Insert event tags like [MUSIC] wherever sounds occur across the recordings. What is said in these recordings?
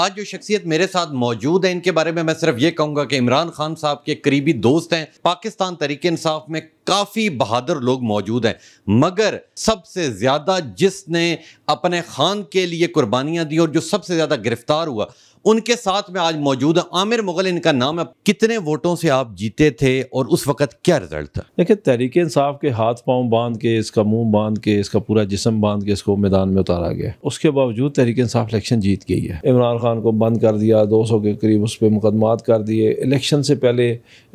آج جو شخصیت میرے ساتھ موجود ہے ان کے بارے میں میں صرف یہ کہوں گا کہ عمران خان صاحب کے قریبی دوست ہیں پاکستان طریقہ انصاف میں کافی بہادر لوگ موجود ہیں مگر سب سے زیادہ جس نے اپنے خان کے لیے قربانیاں دی اور جو سب سے زیادہ گرفتار ہوا ان کے ساتھ میں آج موجود ہیں عامر مغل ان کا نام ہے کتنے ووٹوں سے آپ جیتے تھے اور اس وقت کیا رزلٹ تھا دیکھیں تحریک انصاف کے ہاتھ پاؤں باندھ کے اس کا منہ باندھ کے اس کا پورا جسم باندھ کے اس کو میدان میں اتارا گیا اس کے باوجود تحریک انصاف الیکشن جیت گئی ہے عمران خان کو بند کر دیا دو سو کے قریب اس پہ مقدمات کر دیے الیکشن سے پہلے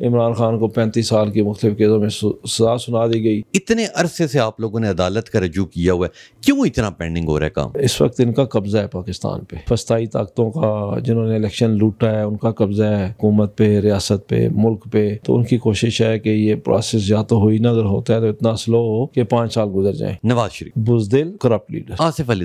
عمران خان کو پینتیس سال کی مختلف کیسوں میں سزا سنا دی گئی اتنے عرصے سے آپ لوگوں نے عدالت کا رجوع کیا ہوا ہے کیوں اتنا پینڈنگ ہو رہا ہے کام اس وقت ان کا قبضہ ہے پاکستان پہ فسطائی طاقتوں کا جنہوں نے الیکشن لوٹا ہے ان کا قبضہ ہے حکومت پہ ریاست پہ ملک پہ تو ان کی کوشش ہے کہ یہ پروسیس یا تو ہوئی نہ اگر ہوتا ہے تو اتنا سلو ہو کہ پانچ سال گزر جائیں نواز شریف بزدل لیڈر آصف علی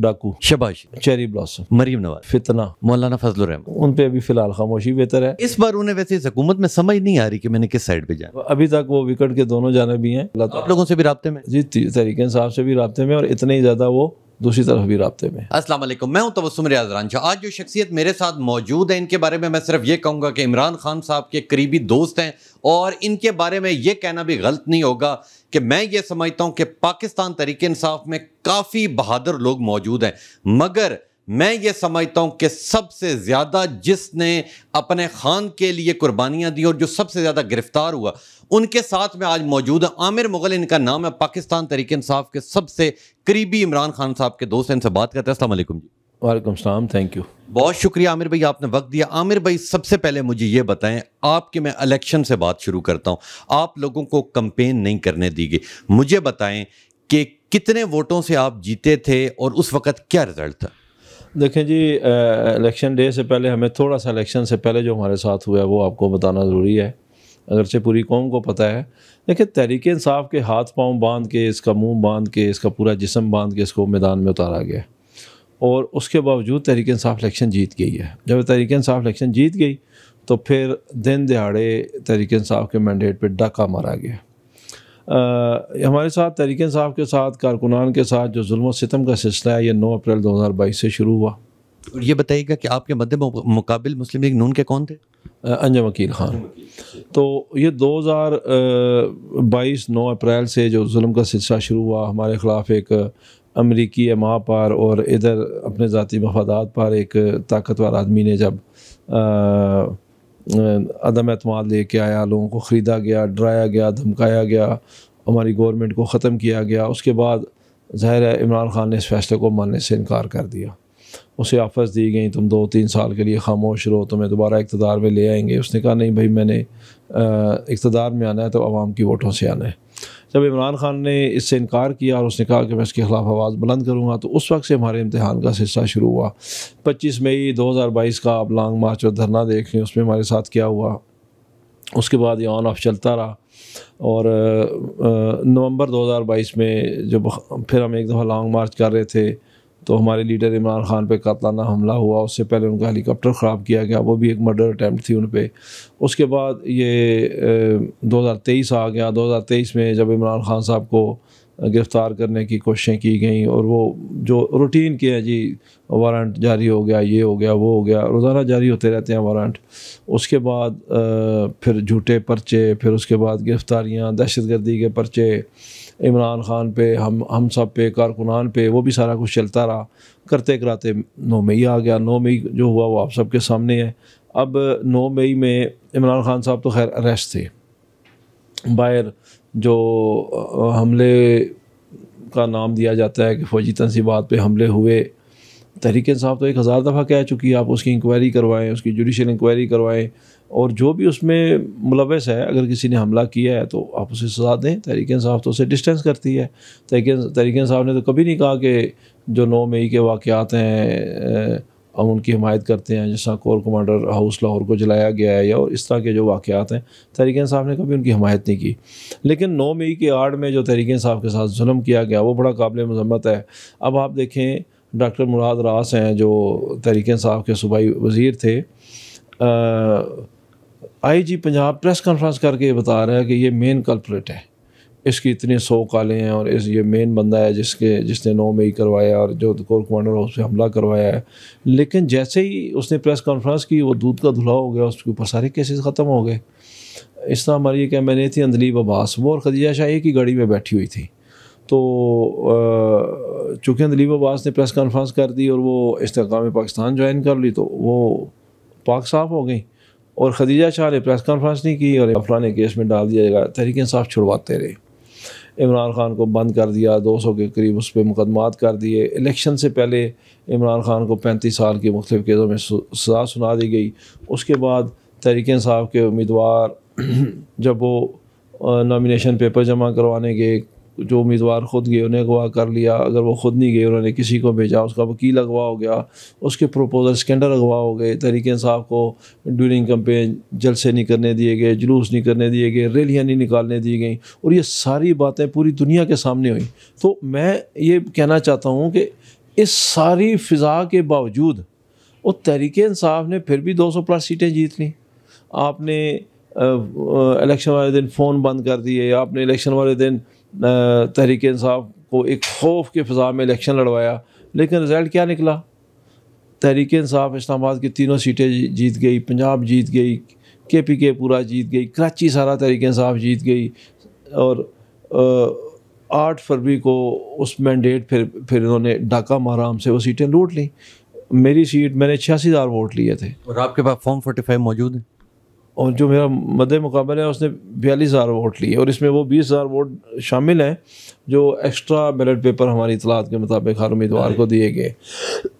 ڈاکو شباش چیری مریم نواز فتنہ مولانا فضل الرحمن ان پہ فی الحال خاموشی بہتر ہے اس بار انہیں ویسے اس حکومت میں سمجھ نہیں آ رہی کہ میں نے کس سائڈ پہ جانا ابھی تک وہ وکٹ کے دونوں جانب بھی ہیں آپ لوگوں سے بھی رابطے میں جی تحریک انصاف سے بھی رابطے میں اور اتنے ہی زیادہ وہ دوسری طرف بھی رابطے میں السلام علیکم میں ہوں تبسم ریاض رانجا آج جو شخصیت میرے ساتھ موجود ہے ان کے بارے میں میں صرف یہ کہوں گا کہ عمران خان صاحب کے قریبی دوست ہیں اور ان کے بارے میں یہ کہنا بھی غلط نہیں ہوگا کہ میں یہ سمجھتا ہوں کہ پاکستان تحریک انصاف میں کافی بہادر لوگ موجود ہیں مگر میں یہ سمجھتا ہوں کہ سب سے زیادہ جس نے اپنے خان کے لیے قربانیاں دی اور جو سب سے زیادہ گرفتار ہوا ان کے ساتھ میں آج موجود ہوں عامر مغل ان کا نام ہے پاکستان تحریک انصاف کے سب سے قریبی عمران خان صاحب کے دوست ہیں ان سے بات کرتے ہیں السلام علیکم جی وعلیکم السلام تھینک یو بہت شکریہ عامر بھائی آپ نے وقت دیا عامر بھائی سب سے پہلے مجھے یہ بتائیں آپ کے میں الیکشن سے بات شروع کرتا ہوں آپ لوگوں کو کمپین نہیں کرنے دی گئی مجھے بتائیں کہ کتنے ووٹوں سے آپ جیتے تھے اور اس وقت کیا رزلٹ تھا دیکھیں جی الیکشن ڈے سے پہلے ہمیں تھوڑا سا الیکشن سے پہلے جو ہمارے ساتھ ہوا ہے وہ آپ کو بتانا ضروری ہے اگرچہ پوری قوم کو پتہ ہے لیکن تحریک انصاف کے ہاتھ پاؤں باندھ کے اس کا منہ باندھ کے اس کا پورا جسم باندھ کے اس کو میدان میں اتارا گیا اور اس کے باوجود تحریک انصاف الیکشن جیت گئی ہے جب تحریک انصاف الیکشن جیت گئی تو پھر دن دہاڑے تحریک انصاف کے مینڈیٹ پہ ڈاکہ مارا گیا ہمارے ساتھ تحریک صاحب کے ساتھ کارکنان کے ساتھ جو ظلم و ستم کا سلسلہ ہے یہ نو اپریل دو ہزار بائیس سے شروع ہوا اور یہ بتائیے گا کہ آپ کے مد مقابل مسلم لیگ نون کے کون تھے انجم وکیل خان تو یہ دو ہزار بائیس نو اپریل سے جو ظلم کا سلسلہ شروع ہوا ہمارے خلاف ایک امریکی ماں پر اور ادھر اپنے ذاتی مفادات پر ایک طاقتور آدمی نے جب عدم اعتماد لے کے آیا لوگوں کو خریدا گیا ڈرایا گیا دھمکایا گیا ہماری گورنمنٹ کو ختم کیا گیا اس کے بعد ظاہر ہے عمران خان نے اس فیصلے کو ماننے سے انکار کر دیا اسے آفس دی گئیں تم دو تین سال کے لیے خاموش رہو تمہیں دوبارہ اقتدار میں لے آئیں گے اس نے کہا نہیں بھائی میں نے اقتدار میں آنا ہے تو عوام کی ووٹوں سے آنا ہے جب عمران خان نے اس سے انکار کیا اور اس نے کہا کہ میں اس کے خلاف آواز بلند کروں گا تو اس وقت سے ہمارے امتحان کا سلسلہ شروع ہوا پچیس مئی دو ہزار بائیس کا آپ لانگ مارچ اور دھرنا دیکھیں اس میں ہمارے ساتھ کیا ہوا اس کے بعد یہ آن آف چلتا رہا اور نومبر دو ہزار بائیس میں جب پھر ہم ایک دفعہ لانگ مارچ کر رہے تھے تو ہمارے لیڈر عمران خان پہ قاتلانہ حملہ ہوا اس سے پہلے ان کا ہیلی کاپٹر خراب کیا گیا وہ بھی ایک مرڈر اٹیمپٹ تھی ان پہ اس کے بعد یہ دو ہزار تیئیس آ گیا دو ہزار تیئیس میں جب عمران خان صاحب کو گرفتار کرنے کی کوششیں کی گئیں اور وہ جو روٹین کے ہیں جی وارنٹ جاری ہو گیا یہ ہو گیا وہ ہو گیا روزانہ جاری ہوتے رہتے ہیں وارنٹ اس کے بعد پھر جھوٹے پرچے پھر اس کے بعد گرفتاریاں دہشت گردی کے پرچے عمران خان پہ ہم ہم سب پہ کارکنان پہ وہ بھی سارا کچھ چلتا رہا کرتے کراتے نو مئی آ گیا نو مئی جو ہوا وہ آپ سب کے سامنے ہے اب نو مئی میں عمران خان صاحب تو خیر اریسٹ تھے باہر جو حملے کا نام دیا جاتا ہے کہ فوجی تنصیبات پہ حملے ہوئے تحریک انصاف تو ایک ہزار دفعہ کہہ چکی ہے آپ اس کی انکوائری کروائیں اس کی جوڈیشل انکوائری کروائیں اور جو بھی اس میں ملوث ہے اگر کسی نے حملہ کیا ہے تو آپ اسے سزا دیں تحریک انصاف تو اسے ڈسٹینس کرتی ہے تحریک تحریک انصاف نے تو کبھی نہیں کہا کہ جو نو مئی کے واقعات ہیں ہم ان کی حمایت کرتے ہیں جیسا کور کمانڈر ہاؤس لاہور کو جلایا گیا ہے یا اس طرح کے جو واقعات ہیں تحریک انصاف نے کبھی ان کی حمایت نہیں کی لیکن نو مئی کے آڑ میں جو تحریک انصاف کے ساتھ ظلم کیا گیا وہ بڑا قابل مذمت ہے اب آپ دیکھیں ڈاکٹر مراد راس ہیں جو تحریک انصاف کے صوبائی وزیر تھے I G Punjab press conference کر کے یہ بتا رہا ہے کہ یہ مین کلپریٹ ہے اس کی اتنے سو کالے ہیں اور یہ مین بندہ ہے جس کے جس نے نو مئی کروایا اور جو کور کمانڈر اس پہ حملہ کروایا ہے لیکن جیسے ہی اس نے پریس کانفرنس کی وہ دودھ کا دھلا ہو گیا اس کے اوپر سارے کیسز ختم ہو گئے اس طرح ہماری یہ ایم میں نے تھی اندلیب عباس وہ اور خدیجہ شاہی کی گاڑی میں بیٹھی ہوئی تھی تو چونکہ اندلیب عباس نے پریس کانفرنس کر دی اور وہ استحکام پاکستان جوائن کر لی تو وہ پاک صاف ہو گئیں اور خدیجہ شاہ نے پریس کانفرنس نہیں کی اور افران کیس میں ڈال دیا جائے گا تحریک انصاف چھڑواتے رہے عمران خان کو بند کر دیا دو سو کے قریب اس پہ مقدمات کر دیے الیکشن سے پہلے عمران خان کو پینتیس سال کی مختلف کیسوں میں سزا سنا دی گئی اس کے بعد تحریک انصاف کے امیدوار [CLEARS THROAT] جب وہ نامینیشن پیپر جمع کروانے گئے جو امیدوار خود گئے انہیں اغوا کر لیا اگر وہ خود نہیں گئے انہوں نے کسی کو بھیجا اس کا وکیل اغوا ہو گیا اس کے پروپوزل سکینڈر اغوا ہو گئے تحریک انصاف کو ڈیورنگ کمپین جلسے نہیں کرنے دیے گئے جلوس نہیں کرنے دیے گئے ریلیاں نہیں نکالنے دی گئیں اور یہ ساری باتیں پوری دنیا کے سامنے ہوئیں تو میں یہ کہنا چاہتا ہوں کہ اس ساری فضا کے باوجود وہ تحریک انصاف نے پھر بھی دو سو پلس سیٹیں جیت لیں آپ نے الیکشن والے دن فون بند کر دیے آپ نے الیکشن والے دن تحریک انصاف کو ایک خوف کے فضا میں الیکشن لڑوایا لیکن رزلٹ کیا نکلا تحریک انصاف اسلام آباد کی تینوں سیٹیں جی-, جیت گئی پنجاب جیت گئی کے پی کے پورا جیت گئی کراچی سارا تحریک انصاف جیت گئی اور آٹھ فروری کو اس مینڈیٹ پھر پھر انہوں نے ڈاکہ مارا ہم سے وہ سیٹیں لوٹ لیں میری سیٹ میں نے چھیاسی ہزار ووٹ لیے تھے اور آپ کے پاس فارم فورٹی فائیو موجود ہیں اور جو میرا مد مقابل ہے اس نے بیالیس ہزار ووٹ لیے اور اس میں وہ بیس ہزار ووٹ شامل ہیں جو ایکسٹرا بیلٹ پیپر ہماری اطلاعات کے مطابق ہر امیدوار کو دیے گئے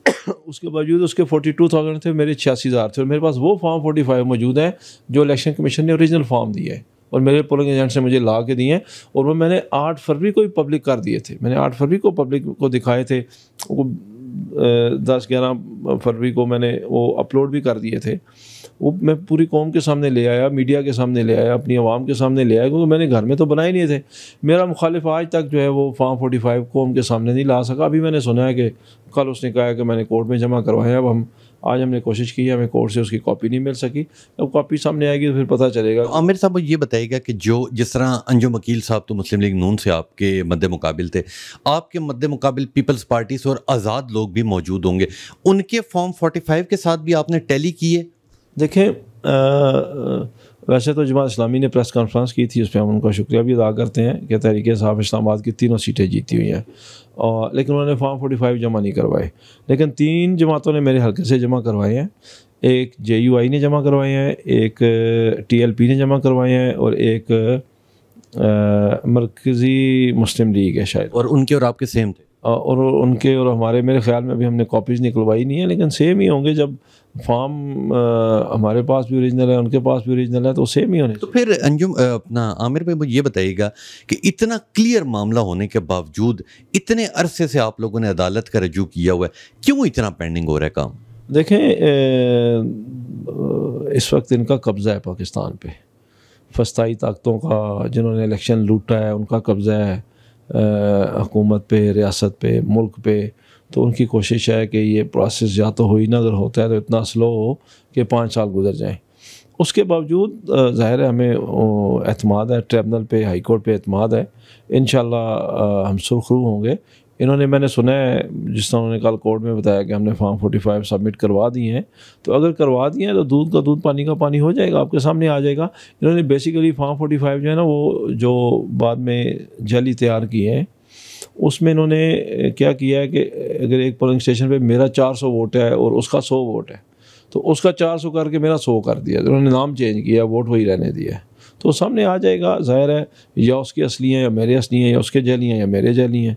اس کے باوجود اس کے فورٹی ٹو تھاؤزینڈ تھے میرے چھیاسی ہزار تھے اور میرے پاس وہ فام فورٹی فائیو موجود ہیں جو الیکشن کمیشن نے اوریجنل فام دیے اور میرے پولنگ ایجنٹس نے مجھے لا کے دیے ہیں اور وہ میں نے آٹھ فروری کو ہی پبلک کر دیے تھے میں نے آٹھ فروری کو پبلک کو دکھائے تھے وہ دس گیارہ فروری کو میں نے وہ اپلوڈ بھی کر دیے تھے وہ میں پوری قوم کے سامنے لے آیا میڈیا کے سامنے لے آیا اپنی عوام کے سامنے لے آیا کیونکہ میں نے گھر میں تو بنائے ہی نہیں تھے میرا مخالف آج تک جو ہے وہ فام فورٹی فائیو قوم کے سامنے نہیں لا سکا ابھی میں نے سنا ہے کہ کل اس نے کہا کہ میں نے کورٹ میں جمع کروایا اب ہم آج ہم نے کوشش کی ہے ہمیں کورٹ سے اس کی کاپی نہیں مل سکی کاپی سامنے آئے گی تو پھر پتہ چلے گا عامر صاحب یہ بتائیے گا کہ جو جس طرح انجم وکیل صاحب تو مسلم لیگ نون سے آپ کے مد مقابل تھے آپ کے مد مقابل پیپلز پارٹی سے اور آزاد لوگ بھی موجود ہوں گے ان کے فارم فورٹی فائیو کے ساتھ بھی آپ نے ٹیلی کیے دیکھیں ویسے تو جماعت اسلامی نے پریس کانفرنس کی تھی اس پہ ہم ان کا شکریہ بھی ادا کرتے ہیں کہ تحریک صاحب اسلام آباد کی تینوں سیٹیں جیتی ہوئی ہیں اور لیکن انہوں نے فارم فورٹی فائیو جمع نہیں کروائے لیکن تین جماعتوں نے میرے حلقے سے جمع کروائے ہیں ایک جے یو آئی نے جمع کروائے ہیں ایک ٹی ایل پی نے جمع کروائے ہیں اور ایک مرکزی مسلم لیگ ہے شاید اور ان کے اور آپ کے سیم تھے اور ان کے اور ہمارے میرے خیال میں ابھی ہم نے کاپیز نکلوائی نہیں ہیں لیکن سیم ہی ہوں گے جب فارم ہمارے پاس بھی اوریجنل ہے ان کے پاس بھی اوریجنل ہے تو سیم ہی ہونے تو پھر انجم اپنا عامر بھائی مجھے یہ بتائیے گا کہ اتنا کلیئر معاملہ ہونے کے باوجود اتنے عرصے سے آپ لوگوں نے عدالت کا رجوع کیا ہوا ہے کیوں اتنا پینڈنگ ہو رہا ہے کام دیکھیں اس وقت ان کا قبضہ ہے پاکستان پہ فسطائی طاقتوں کا جنہوں نے الیکشن لوٹا ہے ان کا قبضہ ہے حکومت پہ ریاست پہ ملک پہ تو ان کی کوشش ہے کہ یہ پروسیس یا تو ہوئی نہ اگر ہوتا ہے تو اتنا سلو ہو کہ پانچ سال گزر جائیں اس کے باوجود ظاہر ہے ہمیں اعتماد ہے ٹریبنل پہ ہائی کورٹ پہ اعتماد ہے انشاءاللہ ہم سرخرو ہوں گے انہوں نے میں نے سنا ہے جس طرح انہوں نے کل کورٹ میں بتایا کہ ہم نے فارم فورٹی فائیو سبمٹ کروا دی ہیں تو اگر کروا دیے ہیں تو دودھ کا دودھ پانی کا پانی ہو جائے گا آپ کے سامنے آ جائے گا انہوں نے بیسیکلی فارم فورٹی فائیو جو ہے نا وہ جو بعد میں جیلی تیار کی ہے اس میں انہوں نے کیا کیا ہے کہ اگر ایک پولنگ اسٹیشن پہ میرا چار سو ووٹ ہے اور اس کا سو ووٹ ہے تو اس کا چار سو کر کے میرا سو کر دیا انہوں نے نام چینج کیا ووٹ وہی رہنے دیا ہے تو سامنے آ جائے گا ظاہر ہے یا اس کی اصلی ہیں یا میرے اصلی ہیں یا اس کے جیلی ہیں یا میرے جیلی ہیں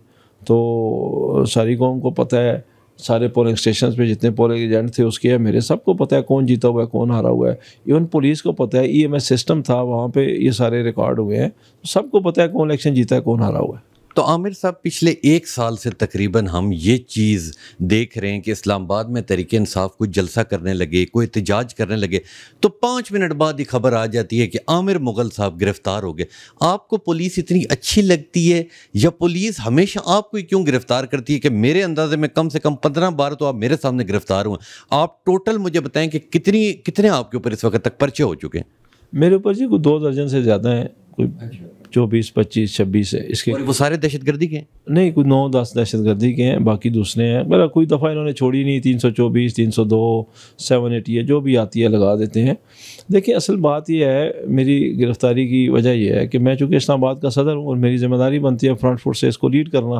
تو ساری قوم کو پتہ ہے سارے پولنگ اسٹیشنس پہ جتنے پولنگ ایجنٹ تھے اس کے میرے سب کو پتہ ہے کون جیتا ہوا ہے کون ہارا ہوا ہے ایون پولیس کو پتہ ہے ای ایم ایس سسٹم تھا وہاں پہ یہ سارے ریکارڈ ہوئے ہیں سب کو پتا ہے کون الیکشن جیتا ہے کون ہارا ہوا ہے تو عامر صاحب پچھلے ایک سال سے تقریباً ہم یہ چیز دیکھ رہے ہیں کہ اسلام آباد میں تحریک انصاف کو جلسہ کرنے لگے کوئی احتجاج کرنے لگے تو پانچ منٹ بعد یہ خبر آ جاتی ہے کہ عامر مغل صاحب گرفتار ہو گئے آپ کو پولیس اتنی اچھی لگتی ہے یا پولیس ہمیشہ آپ کو کیوں گرفتار کرتی ہے کہ میرے اندازے میں کم سے کم پندرہ بار تو آپ میرے سامنے گرفتار ہوئے آپ ٹوٹل مجھے بتائیں کہ کتنی کتنے آپ کے اوپر اس وقت تک پرچے ہو چکے ہیں میرے اوپر جی کو دو درجن سے زیادہ ہیں کوئی چوبیس پچیس چھبیس ہے اس کے وہ سارے دہشت گردی کے نہیں کوئی نو دس دہشت گردی کے ہیں باقی دوسرے ہیں میرا کوئی دفعہ انہوں نے چھوڑی نہیں تین سو چوبیس تین سو دو سیون ایٹی ہے جو بھی آتی ہے لگا دیتے ہیں دیکھیں اصل بات یہ ہے میری گرفتاری کی وجہ یہ ہے کہ میں چونکہ اسلام آباد کا صدر ہوں اور میری ذمہ داری بنتی ہے فرنٹ فورس سے اس کو لیڈ کرنا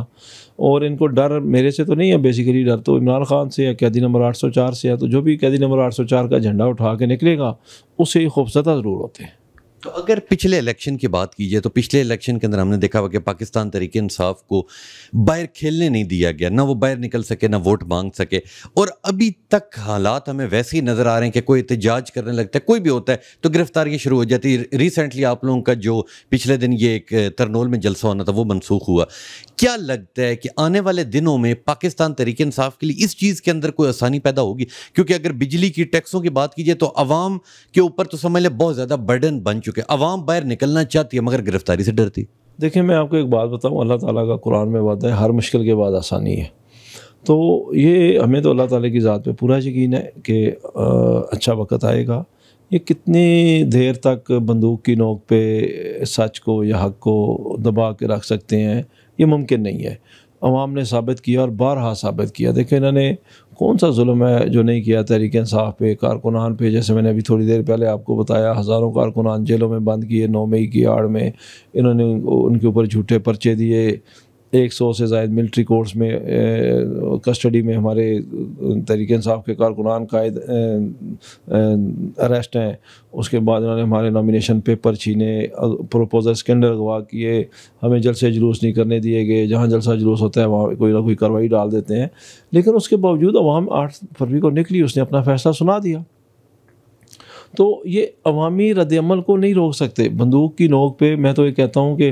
اور ان کو ڈر میرے سے تو نہیں ہے بیسیکلی ڈر تو عمران خان سے یا قیدی نمبر آٹھ سو چار سے یا تو جو بھی قیدی نمبر آٹھ سو چار کا جھنڈا اٹھا کے نکلے گا اسے ہی خوفزدہ ضرور ہوتے ہیں تو اگر پچھلے الیکشن کی بات کیجیے تو پچھلے الیکشن کے اندر ہم نے دیکھا ہوا کہ پاکستان تحریک انصاف کو باہر کھیلنے نہیں دیا گیا نہ وہ باہر نکل سکے نہ ووٹ مانگ سکے اور ابھی تک حالات ہمیں ویسے ہی نظر آ رہے ہیں کہ کوئی احتجاج کرنے لگتا ہے کوئی بھی ہوتا ہے تو گرفتاریاں شروع ہو جاتی ہیں ریسنٹلی آپ لوگوں کا جو پچھلے دن یہ ایک ترنول میں جلسہ ہونا تھا وہ منسوخ ہوا کیا لگتا ہے کہ آنے والے دنوں میں پاکستان تحریک انصاف کے لیے اس چیز کے اندر کوئی آسانی پیدا ہوگی کیونکہ اگر بجلی کی ٹیکسوں کی بات کیجیے تو عوام کے اوپر تو سمجھ لیں بہت زیادہ برڈن بن چکا چکے عوام باہر نکلنا چاہتی ہے مگر گرفتاری سے ڈرتی دیکھیں میں آپ کو ایک بات بتاؤں اللہ تعالیٰ کا قرآن میں وعدہ ہے ہر مشکل کے بعد آسانی ہے تو یہ ہمیں تو اللہ تعالیٰ کی ذات پہ پورا یقین ہے کہ اچھا وقت آئے گا یہ کتنی دیر تک بندوق کی نوک پہ سچ کو یا حق کو دبا کے رکھ سکتے ہیں یہ ممکن نہیں ہے عوام نے ثابت کیا اور بارہا ثابت کیا دیکھیں انہوں نے کون سا ظلم ہے جو نہیں کیا تحریک انصاف پہ کارکنان پہ جیسے میں نے ابھی تھوڑی دیر پہلے آپ کو بتایا ہزاروں کارکنان جیلوں میں بند کیے نو مئی کی آڑ میں انہوں نے ان کے اوپر جھوٹے پرچے دیے ایک سو سے زائد ملٹری کورس میں کسٹڈی میں ہمارے تحریک انصاف کے کارکنان قائد اریسٹ ہیں اس کے بعد انہوں نے ہمارے نامینیشن پیپر چھینے پروپوزل اسکینڈل گوا کیے ہمیں جلسے جلوس نہیں کرنے دیے گئے جہاں جلسہ جلوس ہوتا ہے وہاں کوئی نہ کوئی کاروائی ڈال دیتے ہیں لیکن اس کے باوجود عوام آٹھ فروری کو نکلی اس نے اپنا فیصلہ سنا دیا تو یہ عوامی رد عمل کو نہیں روک سکتے بندوق کی نوک پہ میں تو یہ کہتا ہوں کہ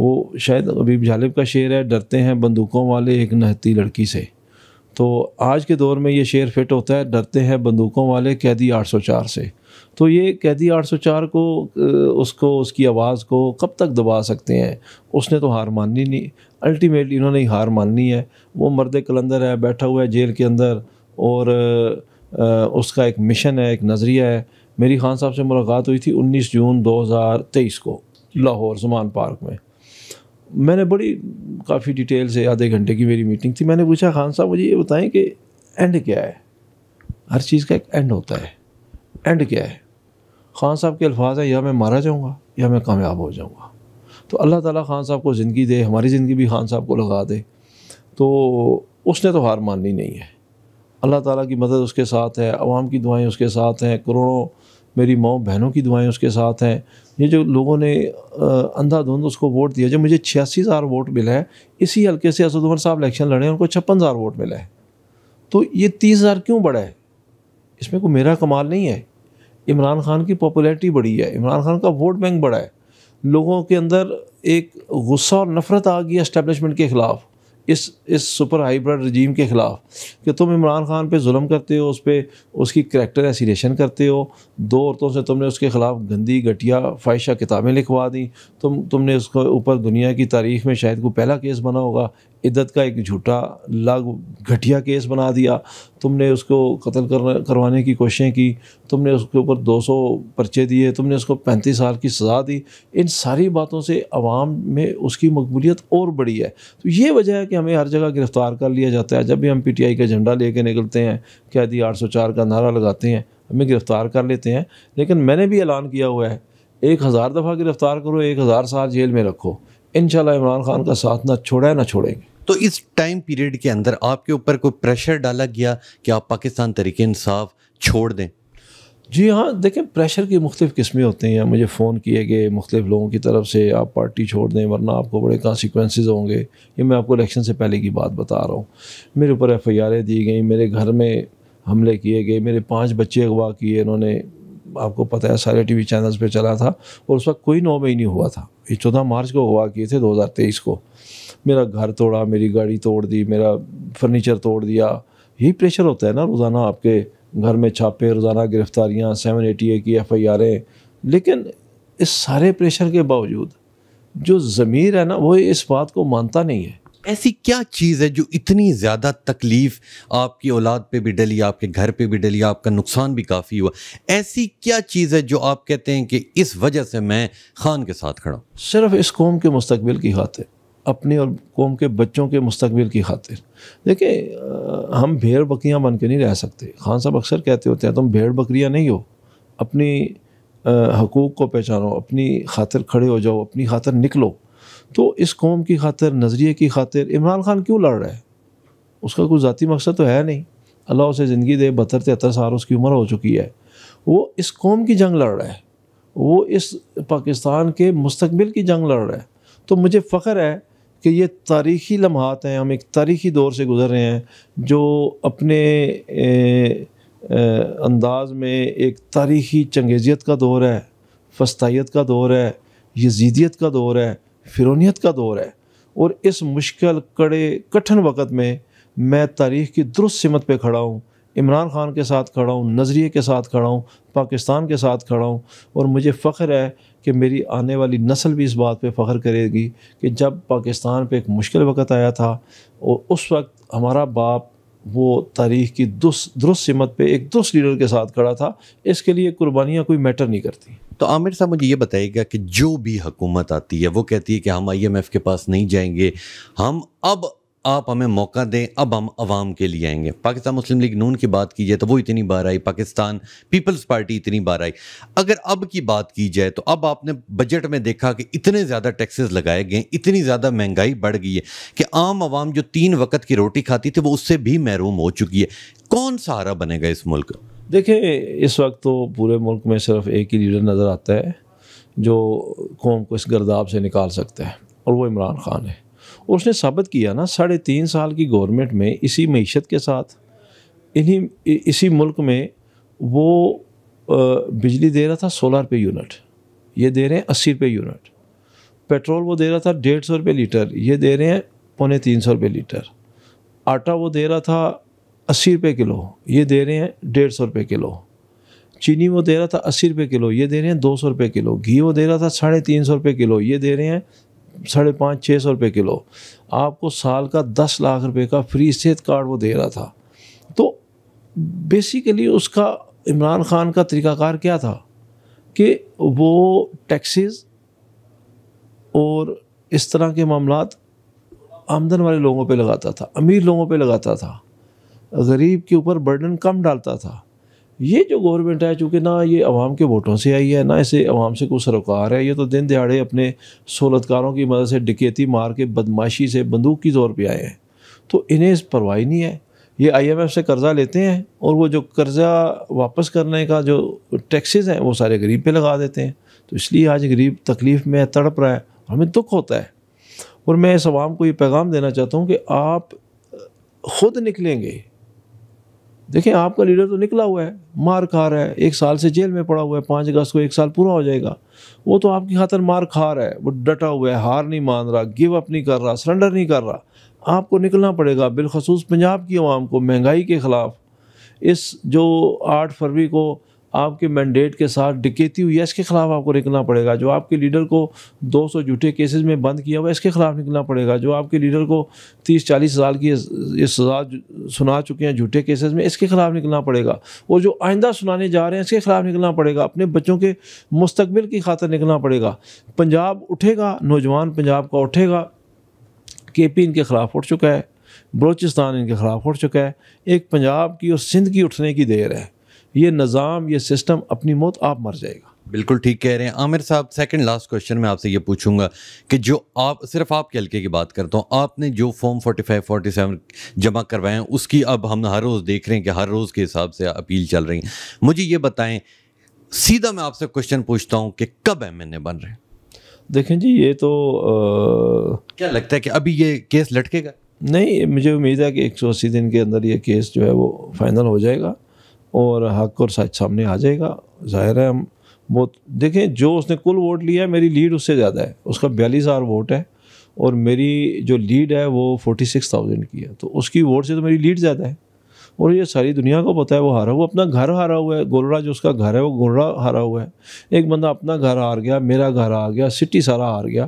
وہ شاید ابیب جالب کا شعر ہے ڈرتے ہیں بندوقوں والے ایک نہتی لڑکی سے تو آج کے دور میں یہ شعر فٹ ہوتا ہے ڈرتے ہیں بندوقوں والے قیدی آٹھ سو چار سے تو یہ قیدی آٹھ سو چار کو اس کو اس کی آواز کو کب تک دبا سکتے ہیں اس نے تو ہار ماننی نہیں الٹیمیٹلی انہوں نے ہار ماننی ہے وہ مرد کلندر ہے بیٹھا ہوا ہے جیل کے اندر اور اس کا ایک مشن ہے ایک نظریہ ہے میری خان صاحب سے ملاقات ہوئی تھی انیس جون دو ہزار تیئیس کو لاہور زمان پارک میں میں نے بڑی کافی ڈیٹیل سے آدھے گھنٹے کی میری میٹنگ تھی میں نے پوچھا خان صاحب مجھے یہ بتائیں کہ اینڈ کیا ہے ہر چیز کا ایک اینڈ ہوتا ہے اینڈ کیا ہے خان صاحب کے الفاظ ہیں یا میں مارا جاؤں گا یا میں کامیاب ہو جاؤں گا تو اللہ تعالیٰ خان صاحب کو زندگی دے ہماری زندگی بھی خان صاحب کو لگا دے تو اس نے تو ہار ماننی نہیں ہے اللہ تعالیٰ کی مدد اس کے ساتھ ہے عوام کی دعائیں اس کے ساتھ ہیں کروڑوں میری ماں بہنوں کی دعائیں اس کے ساتھ ہیں یہ جو لوگوں نے اندھا دھند اس کو ووٹ دیا جو مجھے چھیاسی ہزار ووٹ ملا ہے اسی حلقے سے اسد عمر صاحب الیکشن لڑے ہیں ان کو چھپن ہزار ووٹ ملا ہے تو یہ تیس ہزار کیوں بڑا ہے اس میں کوئی میرا کمال نہیں ہے عمران خان کی پاپولیرٹی بڑی ہے عمران خان کا ووٹ بینک بڑا ہے لوگوں کے اندر ایک غصہ اور نفرت آ گئی ہے اسٹیبلشمنٹ کے خلاف اس اس سپر ہائی برڈ رجیم کے خلاف کہ تم عمران خان پہ ظلم کرتے ہو اس پہ اس کی کریکٹر ایسیلیشن کرتے ہو دو عورتوں سے تم نے اس کے خلاف گندی گھٹیا فائشہ کتابیں لکھوا دیں تم تم نے اس کو اوپر دنیا کی تاریخ میں شاید کوئی پہلا کیس بنا ہوگا عدت کا ایک جھوٹا لاگ گھٹیا کیس بنا دیا تم نے اس کو قتل کروانے کی کوششیں کی تم نے اس کے اوپر دو سو پرچے دیے تم نے اس کو پینتیس سال کی سزا دی ان ساری باتوں سے عوام میں اس کی مقبولیت اور بڑی ہے تو یہ وجہ ہے کہ ہمیں ہر جگہ گرفتار کر لیا جاتا ہے جب بھی ہم پی ٹی آئی کا جھنڈا لے کے نکلتے ہیں قیدی آٹھ سو چار کا نعرہ لگاتے ہیں ہمیں گرفتار کر لیتے ہیں لیکن میں نے بھی اعلان کیا ہوا ہے ایک ہزار دفعہ گرفتار کرو ایک ہزار سال جیل میں رکھو انشاءاللہ عمران خان کا ساتھ نہ چھوڑے نہ چھوڑیں گے تو اس ٹائم پیریڈ کے اندر آپ کے اوپر کوئی پریشر ڈالا گیا کہ آپ پاکستان طریقے انصاف چھوڑ دیں جی ہاں دیکھیں پریشر کی مختلف قسمیں ہوتی ہیں مجھے فون کیے گئے مختلف لوگوں کی طرف سے آپ پارٹی چھوڑ دیں ورنہ آپ کو بڑے کانسیکوینسز ہوں گے یہ میں آپ کو الیکشن سے پہلے کی بات بتا رہا ہوں میرے اوپر ایف آئی آریں دی گئیں میرے گھر میں حملے کیے گئے میرے پانچ بچے اغوا کیے انہوں نے آپ کو پتہ ہے سارے ٹی وی چینلز پہ چلا تھا اور اس وقت کوئی نو ہی نہیں ہوا تھا یہ چودہ مارچ کو ہوا کیے تھے دو ہزار تیئیس کو میرا گھر توڑا میری گاڑی توڑ دی میرا فرنیچر توڑ دیا یہی پریشر ہوتا ہے نا روزانہ آپ کے گھر میں چھاپے روزانہ گرفتاریاں سیون ایٹی اے کی ایف آئی آریں لیکن اس سارے پریشر کے باوجود جو ضمیر ہے نا وہ اس بات کو مانتا نہیں ہے ایسی کیا چیز ہے جو اتنی زیادہ تکلیف آپ کی اولاد پہ بھی ڈلی آپ کے گھر پہ بھی ڈلی آپ کا نقصان بھی کافی ہوا ایسی کیا چیز ہے جو آپ کہتے ہیں کہ اس وجہ سے میں خان کے ساتھ کھڑا ہوں صرف اس قوم کے مستقبل کی خاطر اپنی اور قوم کے بچوں کے مستقبل کی خاطر دیکھیں ہم بھیڑ بکریاں بن کے نہیں رہ سکتے خان صاحب اکثر کہتے ہوتے ہیں تم بھیڑ بکریاں نہیں ہو اپنی حقوق کو پہچانو اپنی خاطر کھڑے ہو جاؤ اپنی خاطر نکلو تو اس قوم کی خاطر نظریے کی خاطر عمران خان کیوں لڑ رہا ہے اس کا کوئی ذاتی مقصد تو ہے نہیں اللہ اسے زندگی دے بہتر تہتر سال اس کی عمر ہو چکی ہے وہ اس قوم کی جنگ لڑ رہا ہے وہ اس پاکستان کے مستقبل کی جنگ لڑ رہا ہے تو مجھے فخر ہے کہ یہ تاریخی لمحات ہیں ہم ایک تاریخی دور سے گزر رہے ہیں جو اپنے انداز میں ایک تاریخی چنگیزیت کا دور ہے فستائیت کا دور ہے یزیدیت کا دور ہے فرونیت کا دور ہے اور اس مشکل کڑے کٹھن وقت میں میں تاریخ کی درست سمت پہ کھڑا ہوں عمران خان کے ساتھ کھڑا ہوں نظریے کے ساتھ کھڑا ہوں پاکستان کے ساتھ کھڑا ہوں اور مجھے فخر ہے کہ میری آنے والی نسل بھی اس بات پہ فخر کرے گی کہ جب پاکستان پہ ایک مشکل وقت آیا تھا اور اس وقت ہمارا باپ وہ تاریخ کی درست درست سمت پہ ایک درست لیڈر کے ساتھ کھڑا تھا اس کے لیے قربانیاں کوئی میٹر نہیں کرتیں تو عامر صاحب مجھے یہ بتائیے گا کہ جو بھی حکومت آتی ہے وہ کہتی ہے کہ ہم آئی ایم ایف کے پاس نہیں جائیں گے ہم اب آپ ہمیں موقع دیں اب ہم عوام کے لیے آئیں گے پاکستان مسلم لیگ نون کی بات کی جائے تو وہ اتنی بار آئی پاکستان پیپلز پارٹی اتنی بار آئی اگر اب کی بات کی جائے تو اب آپ نے بجٹ میں دیکھا کہ اتنے زیادہ ٹیکسز لگائے گئے اتنی زیادہ مہنگائی بڑھ گئی ہے کہ عام عوام جو تین وقت کی روٹی کھاتی تھی وہ اس سے بھی محروم ہو چکی ہے کون سہارا بنے گا اس ملک دیکھیں اس وقت تو پورے ملک میں صرف ایک ہی لیڈر نظر آتا ہے جو قوم کو اس گرداب سے نکال سکتا ہے اور وہ عمران خان ہے اور اس نے ثابت کیا نا ساڑھے تین سال کی گورنمنٹ میں اسی معیشت کے ساتھ انہی اسی ملک میں وہ بجلی دے رہا تھا سولہ روپے یونٹ یہ دے رہے ہیں اسی روپے یونٹ پیٹرول وہ دے رہا تھا ڈیڑھ سو روپے لیٹر یہ دے رہے ہیں پونے تین سو روپے لیٹر آٹا وہ دے رہا تھا اسی روپے کلو یہ دے رہے ہیں ڈیڑھ سو روپے کلو چینی وہ دے رہا تھا اسی روپے کلو یہ دے رہے ہیں دو سو روپے کلو گھی وہ دے رہا تھا ساڑھے تین سو روپے کلو یہ دے رہے ہیں ساڑھے پانچ چھ سو روپے کلو آپ کو سال کا دس لاکھ روپے کا فری صحت کارڈ وہ دے رہا تھا تو بیسیکلی اس کا عمران خان کا طریقہ کار کیا تھا کہ وہ ٹیکسیز اور اس طرح کے معاملات آمدن والے لوگوں پہ لگاتا تھا امیر لوگوں پہ لگاتا تھا غریب کے اوپر برڈن کم ڈالتا تھا یہ جو گورنمنٹ ہے چونکہ نہ یہ عوام کے ووٹوں سے آئی ہے نہ اسے عوام سے کوئی سروکار ہے یہ تو دن دہاڑے اپنے سہولت کاروں کی مدد سے ڈکیتی مار کے بدماشی سے بندوق کی طور پہ آئے ہیں تو انہیں اس پرواہی نہیں ہے یہ آئی ایم ایف سے قرضہ لیتے ہیں اور وہ جو قرضہ واپس کرنے کا جو ٹیکسز ہیں وہ سارے غریب پہ لگا دیتے ہیں تو اس لیے آج غریب تکلیف میں ہے تڑپ رہا ہے ہمیں دکھ ہوتا ہے اور میں اس عوام کو یہ پیغام دینا چاہتا ہوں کہ آپ خود نکلیں گے دیکھیں آپ کا لیڈر تو نکلا ہوا ہے مار کھا رہا ہے ایک سال سے جیل میں پڑا ہوا ہے پانچ اگست کو ایک سال پورا ہو جائے گا وہ تو آپ کی خاطر مار کھا رہا ہے وہ ڈٹا ہوا ہے ہار نہیں مان رہا گیو اپ نہیں کر رہا سرنڈر نہیں کر رہا آپ کو نکلنا پڑے گا بالخصوص پنجاب کی عوام کو مہنگائی کے خلاف اس جو آٹھ فروری کو آپ کے مینڈیٹ کے ساتھ ڈکیتی ہوئی ہے اس کے خلاف آپ کو نکلنا پڑے گا جو آپ کے لیڈر کو دو سو جھوٹے کیسز میں بند کیا ہوا اس کے خلاف نکلنا پڑے گا جو آپ کے لیڈر کو تیس چالیس سال کی سزا سنا چکے ہیں جھوٹے کیسز میں اس کے خلاف نکلنا پڑے گا اور جو آئندہ سنانے جا رہے ہیں اس کے خلاف نکلنا پڑے گا اپنے بچوں کے مستقبل کی خاطر نکلنا پڑے گا پنجاب اٹھے گا نوجوان پنجاب کا اٹھے گا کے پی ان کے خلاف اٹھ چکا ہے بلوچستان ان کے خلاف اٹھ چکا ہے ایک پنجاب کی اور سندھ کی اٹھنے کی دیر ہے یہ نظام یہ سسٹم اپنی موت آپ مر جائے گا بالکل ٹھیک کہہ رہے ہیں عامر صاحب سیکنڈ لاسٹ کوشچن میں آپ سے یہ پوچھوں گا کہ جو آپ صرف آپ کے حلقے کی بات کرتا ہوں آپ نے جو form forty five forty seven جمع کروائے ہیں اس کی اب ہم ہر روز دیکھ رہے ہیں کہ ہر روز کے حساب سے اپیل چل رہی ہیں مجھے یہ بتائیں سیدھا میں آپ سے کوشچن پوچھتا ہوں کہ کب ایم این اے بن رہے ہیں دیکھیں جی یہ تو کیا لگتا ہے کہ ابھی یہ کیس لٹکے گا نہیں مجھے امید ہے کہ ایک سو اسی دن کے اندر یہ کیس جو ہے وہ فائنل ہو جائے گا اور حق اور سچ سامنے آ جائے گا ظاہر ہے ہم بہت دیکھیں جو اس نے کل ووٹ لیا ہے میری لیڈ اس سے زیادہ ہے اس کا بیالیس ہزار ووٹ ہے اور میری جو لیڈ ہے وہ فورٹی سکس تھاؤزینڈ کی ہے تو اس کی ووٹ سے تو میری لیڈ زیادہ ہے اور یہ ساری دنیا کو پتہ ہے وہ ہارا ہوا اپنا گھر ہارا ہوا ہے گولڑا جو اس کا گھر ہے وہ گولڑا ہارا ہوا ہے ایک بندہ اپنا گھر ہار گیا میرا گھر آ گیا سٹی سارا ہار گیا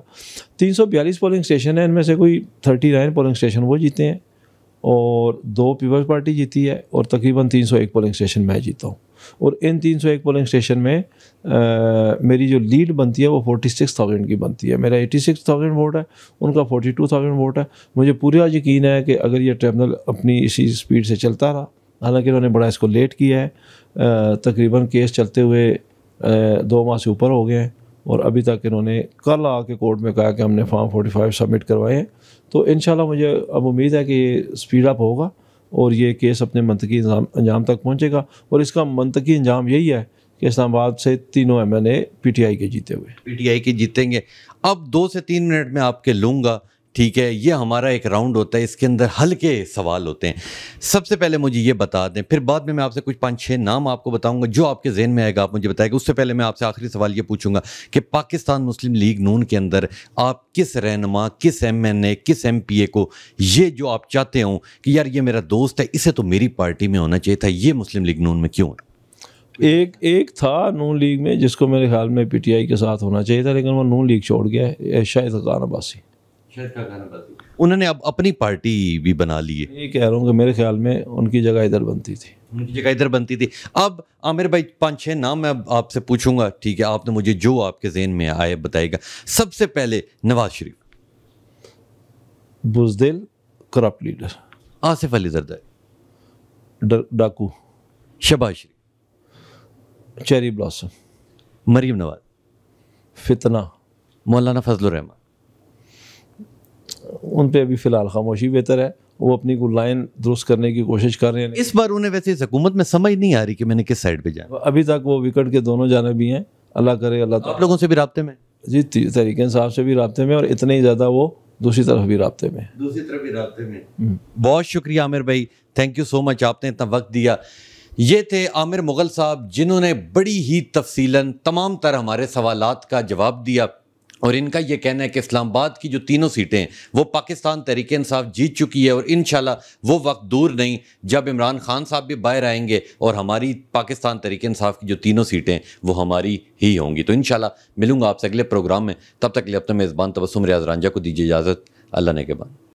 تین سو بیالیس پولنگ اسٹیشن ہیں ان میں سے کوئی تھرٹی نائن پولنگ اسٹیشن وہ جیتے ہیں اور دو پیپلز پارٹی جیتی ہے اور تقریباً تین سو ایک پولنگ اسٹیشن میں جیتا ہوں اور ان تین سو ایک پولنگ اسٹیشن میں میری جو لیڈ بنتی ہے وہ فورٹی سکس تھاؤزینڈ کی بنتی ہے میرا ایٹی سکس تھاؤزینڈ ووٹ ہے ان کا فورٹی ٹو تھاؤزینڈ ووٹ ہے مجھے پورا یقین ہے کہ اگر یہ ٹرمنل اپنی اسی اسپیڈ سے چلتا رہا حالانکہ انہوں نے بڑا اس کو لیٹ کیا ہے تقریباً کیس چلتے ہوئے دو ماہ سے اوپر ہو گئے ہیں اور ابھی تک انہوں نے کل آ کے کورٹ میں کہا کہ ہم نے فارم فورٹی فائیو سبمٹ کروائے ہیں تو انشاءاللہ مجھے اب امید ہے کہ یہ اسپیڈ اپ ہوگا اور یہ کیس اپنے منطقی انجام تک پہنچے گا اور اس کا منطقی انجام یہی ہے کہ اسلام آباد سے تینوں M L A P T I کے جیتے ہوئے پی ٹی آئی کے جیتیں گے اب دو سے تین منٹ میں آپ کے لوں گا ٹھیک ہے یہ ہمارا ایک راؤنڈ ہوتا ہے اس کے اندر ہلکے سوال ہوتے ہیں سب سے پہلے مجھے یہ بتا دیں پھر بعد میں میں آپ سے کچھ پانچ چھ نام آپ کو بتاؤں گا جو آپ کے ذہن میں آئے گا آپ مجھے بتائے گا اس سے پہلے میں آپ سے آخری سوال یہ پوچھوں گا کہ پاکستان مسلم لیگ نون کے اندر آپ کس رہنما کس ایم این اے کس ایم پی اے کو یہ جو آپ چاہتے ہوں کہ یار یہ میرا دوست ہے اسے تو میری پارٹی میں ہونا چاہیے تھا یہ مسلم لیگ نون میں کیوں ایک ایک تھا نون لیگ میں جس کو میرے خیال میں پی ٹی آئی کے ساتھ ہونا چاہیے تھا لیکن وہ نون لیگ چھوڑ گیا ہے شاہد خان عباسی انہوں نے اب اپنی پارٹی بھی بنا لی ہے یہ کہہ رہا ہوں کہ میرے خیال میں ان کی جگہ ادھر بنتی تھی ان کی جگہ ادھر بنتی تھی اب عامر بھائی پانچ چھ نام میں اب آپ سے پوچھوں گا ٹھیک ہے آپ نے مجھے جو آپ کے ذہن میں آئے بتائے گا سب سے پہلے نواز شریف بزدل کرپٹ لیڈر آصف علی زردہ ڈاکو شباز شریف چیری بلاسم مریم نواز فتنہ مولانا فضل الرحمان ان پہ فی الحال خاموشی بہتر ہے وہ اپنی کو لائن درست کرنے کی کوشش کر رہے ہیں اس بار انہیں ویسے حکومت میں سمجھ نہیں آ رہی کہ میں نے کس سائڈ پہ جانا ابھی تک وہ وکٹ کے دونوں جانب بھی ہیں اللہ کرے اللہ تعالیٰ لوگوں سے بھی رابطے میں جی تاریخ صاحب سے بھی رابطے میں اور اتنے ہی زیادہ وہ دوسری طرف بھی رابطے میں دوسری طرف بھی رابطے میں بہت شکریہ عامر بھائی تھینک یو سو مچ آپ نے اتنا وقت دیا یہ تھے عامر مغل صاحب جنہوں نے بڑی ہی تفصیلاً تمام تر ہمارے سوالات کا جواب دیا اور ان کا یہ کہنا ہے کہ اسلام آباد کی جو تینوں سیٹیں وہ پاکستان تحریک انصاف جیت چکی ہے اور انشاءاللہ وہ وقت دور نہیں جب عمران خان صاحب بھی باہر آئیں گے اور ہماری پاکستان تحریک انصاف کی جو تینوں سیٹیں وہ ہماری ہی ہوں گی تو انشاءاللہ ملوں گا آپ سے اگلے پروگرام میں تب تک لیے اپنے میزبان تبسم ریاض رانجہ کو دیجیے اجازت اللہ نے کے بعد